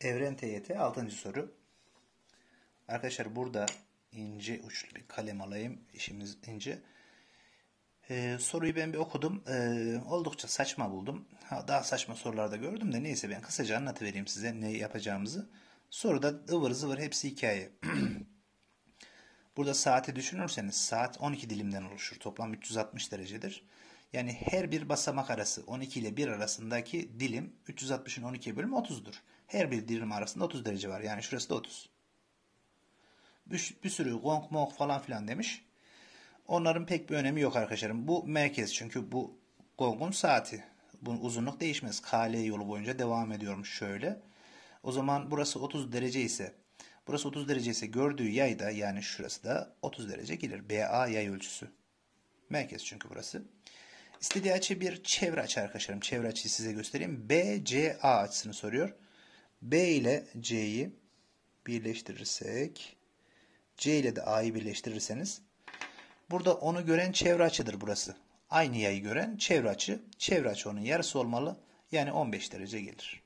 Evren TYT 6. soru. Arkadaşlar burada ince uçlu bir kalem alayım. İşimiz ince. Ee, soruyu ben bir okudum. Ee, oldukça saçma buldum. Ha, daha saçma sorularda gördüm de neyse ben kısaca anlatıvereyim size ne yapacağımızı. Soruda ıvır zıvır hepsi hikaye. burada saati düşünürseniz saat 12 dilimden oluşur. Toplam 360 derecedir. Yani her bir basamak arası 12 ile 1 arasındaki dilim 360'ın 12 bölümü 30'dur. Her bir dilim arasında 30 derece var. Yani şurası da 30. Bir, bir sürü gong mong falan filan demiş. Onların pek bir önemi yok arkadaşlarım. Bu merkez çünkü bu gongun saati. Bunun uzunluk değişmez. Kale yolu boyunca devam ediyormuş şöyle. O zaman burası 30 derece ise burası 30 derece ise gördüğü yay da yani şurası da 30 derece gelir. BA yay ölçüsü. Merkez çünkü burası. İstediği açı bir çevre açı arkadaşlarım. Çevre açıyı size göstereyim. BCA açısını soruyor. B ile C'yi birleştirirsek C ile de A'yı birleştirirseniz burada onu gören çevre açıdır burası. Aynı yayı gören çevre açı. Çevre açı onun yarısı olmalı. Yani 15 derece gelir.